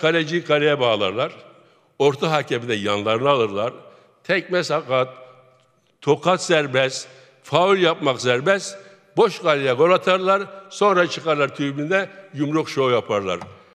Kaleci kaleye bağlarlar. Orta hakemi de yanlarına alırlar. Tekme sakat, tokat serbest, faul yapmak serbest. Boş kaleye gol atarlar. Sonra çıkarlar tribünde yumruk şov yaparlar.